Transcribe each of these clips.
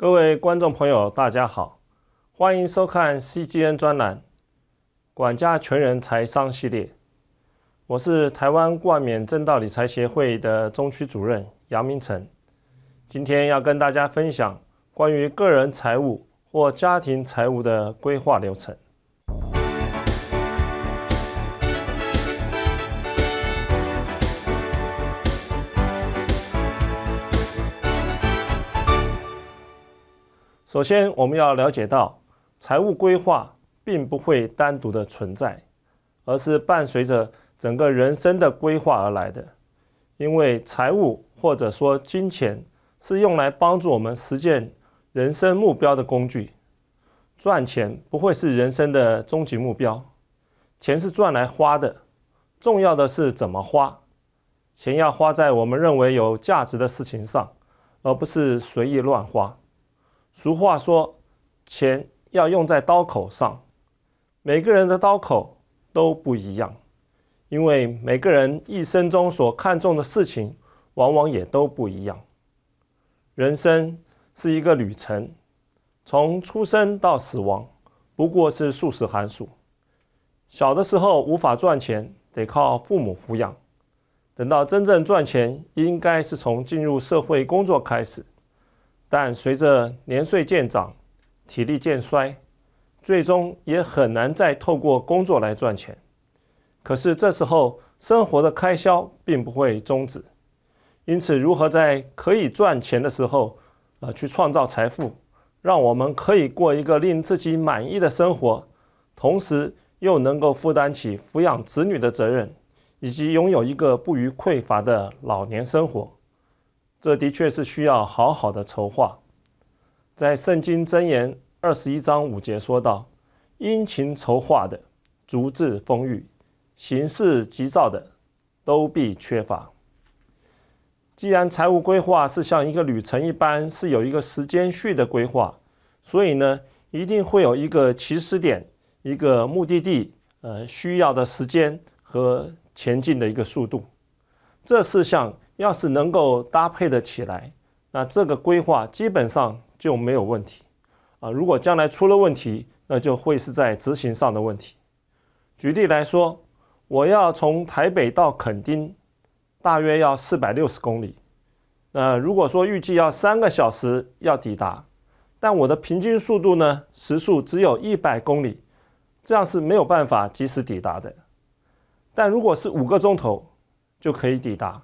各位观众朋友，大家好，欢迎收看 CGN 专栏《管家全人财商》系列。我是台湾冠冕正道理财协会的中区主任杨明成，今天要跟大家分享关于个人财务或家庭财务的规划流程。首先，我们要了解到，财务规划并不会单独的存在，而是伴随着整个人生的规划而来的。因为财务或者说金钱是用来帮助我们实现人生目标的工具。赚钱不会是人生的终极目标，钱是赚来花的，重要的是怎么花。钱要花在我们认为有价值的事情上，而不是随意乱花。俗话说：“钱要用在刀口上。”每个人的刀口都不一样，因为每个人一生中所看重的事情，往往也都不一样。人生是一个旅程，从出生到死亡，不过是数十寒暑。小的时候无法赚钱，得靠父母抚养；等到真正赚钱，应该是从进入社会工作开始。但随着年岁渐长，体力渐衰，最终也很难再透过工作来赚钱。可是这时候生活的开销并不会终止，因此如何在可以赚钱的时候，呃，去创造财富，让我们可以过一个令自己满意的生活，同时又能够负担起抚养子女的责任，以及拥有一个不予匮乏的老年生活。这的确是需要好好的筹划。在《圣经真言》二十一章五节说道：“殷勤筹划的，足智丰裕；行事急躁的，都必缺乏。”既然财务规划是像一个旅程一般，是有一个时间序的规划，所以呢，一定会有一个起始点，一个目的地，呃，需要的时间和前进的一个速度。这四项。要是能够搭配的起来，那这个规划基本上就没有问题啊。如果将来出了问题，那就会是在执行上的问题。举例来说，我要从台北到垦丁，大约要四百六十公里。那如果说预计要三个小时要抵达，但我的平均速度呢，时速只有一百公里，这样是没有办法及时抵达的。但如果是五个钟头就可以抵达。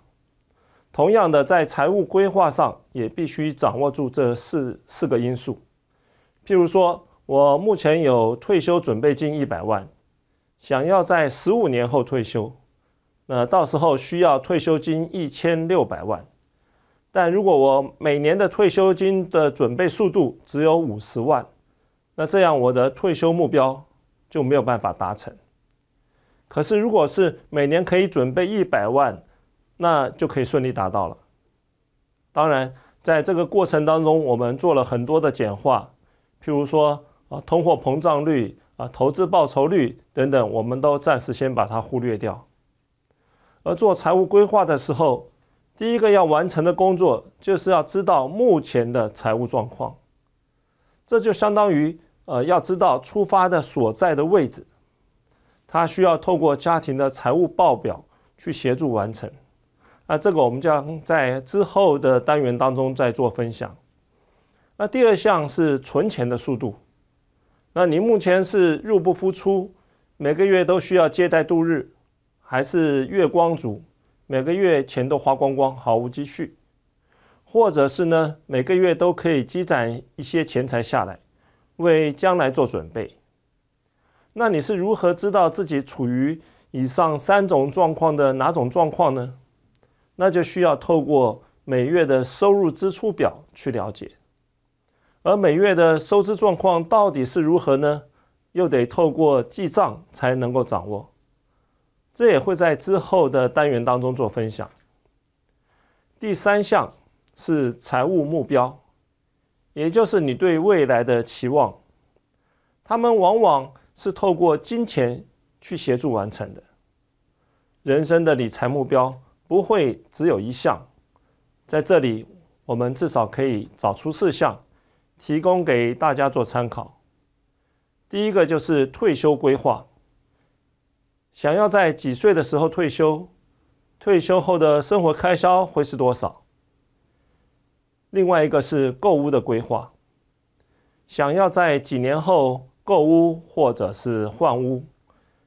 同样的，在财务规划上也必须掌握住这四四个因素。譬如说，我目前有退休准备金一百万，想要在十五年后退休，那到时候需要退休金一千六百万。但如果我每年的退休金的准备速度只有五十万，那这样我的退休目标就没有办法达成。可是，如果是每年可以准备一百万，那就可以顺利达到了。当然，在这个过程当中，我们做了很多的简化，譬如说啊，通货膨胀率啊，投资报酬率等等，我们都暂时先把它忽略掉。而做财务规划的时候，第一个要完成的工作，就是要知道目前的财务状况，这就相当于呃，要知道出发的所在的位置，它需要透过家庭的财务报表去协助完成。那这个我们将在之后的单元当中再做分享。那第二项是存钱的速度。那您目前是入不敷出，每个月都需要借贷度日，还是月光族，每个月钱都花光光，毫无积蓄，或者是呢每个月都可以积攒一些钱财下来，为将来做准备？那你是如何知道自己处于以上三种状况的哪种状况呢？那就需要透过每月的收入支出表去了解，而每月的收支状况到底是如何呢？又得透过记账才能够掌握，这也会在之后的单元当中做分享。第三项是财务目标，也就是你对未来的期望，他们往往是透过金钱去协助完成的。人生的理财目标。不会只有一项，在这里我们至少可以找出四项，提供给大家做参考。第一个就是退休规划，想要在几岁的时候退休，退休后的生活开销会是多少？另外一个是购屋的规划，想要在几年后购屋或者是换屋，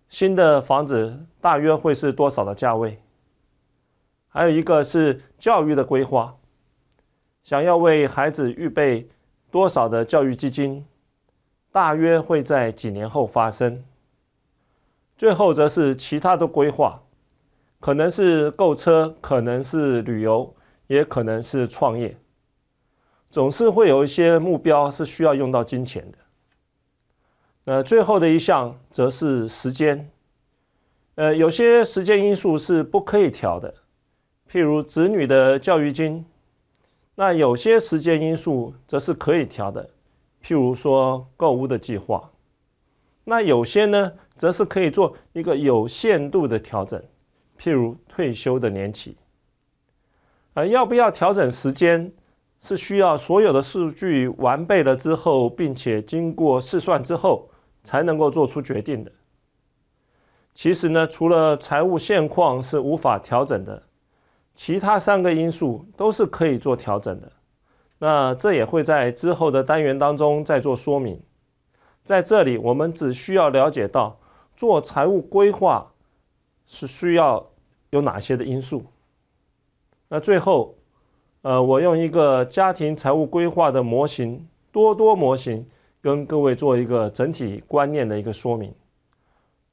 新的房子大约会是多少的价位？还有一个是教育的规划，想要为孩子预备多少的教育基金，大约会在几年后发生。最后则是其他的规划，可能是购车，可能是旅游，也可能是创业，总是会有一些目标是需要用到金钱的。那最后的一项则是时间，呃，有些时间因素是不可以调的。譬如子女的教育金，那有些时间因素则是可以调的，譬如说购物的计划，那有些呢，则是可以做一个有限度的调整，譬如退休的年期。呃，要不要调整时间，是需要所有的数据完备了之后，并且经过试算之后，才能够做出决定的。其实呢，除了财务现况是无法调整的。其他三个因素都是可以做调整的，那这也会在之后的单元当中再做说明。在这里，我们只需要了解到做财务规划是需要有哪些的因素。那最后，呃，我用一个家庭财务规划的模型——多多模型，跟各位做一个整体观念的一个说明。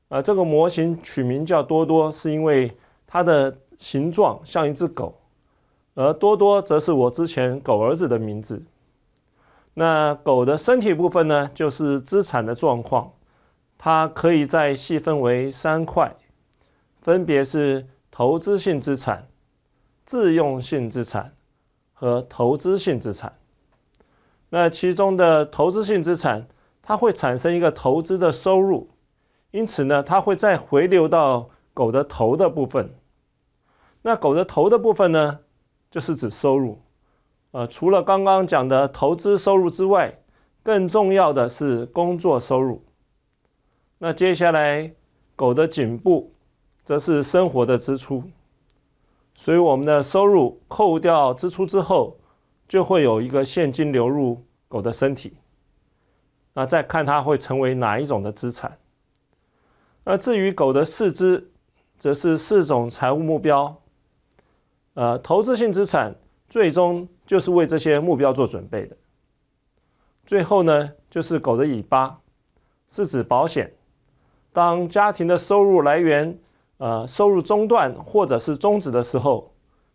呃，这个模型取名叫多多，是因为它的。形状像一只狗，而多多则是我之前狗儿子的名字。那狗的身体部分呢，就是资产的状况，它可以再细分为三块，分别是投资性资产、自用性资产和投资性资产。那其中的投资性资产，它会产生一个投资的收入，因此呢，它会再回流到狗的头的部分。那狗的头的部分呢，就是指收入，呃，除了刚刚讲的投资收入之外，更重要的是工作收入。那接下来狗的颈部，则是生活的支出，所以我们的收入扣掉支出之后，就会有一个现金流入狗的身体。那再看它会成为哪一种的资产。而至于狗的四肢，则是四种财务目标。呃，投资性资产最终就是为这些目标做准备的。最后呢，就是狗的尾巴，是指保险。当家庭的收入来源，呃，收入中断或者是终止的时候，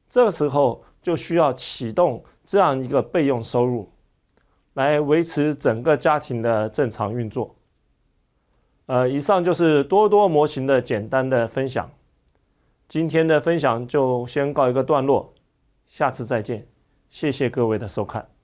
这个时候就需要启动这样一个备用收入，来维持整个家庭的正常运作。呃，以上就是多多模型的简单的分享。今天的分享就先告一个段落，下次再见，谢谢各位的收看。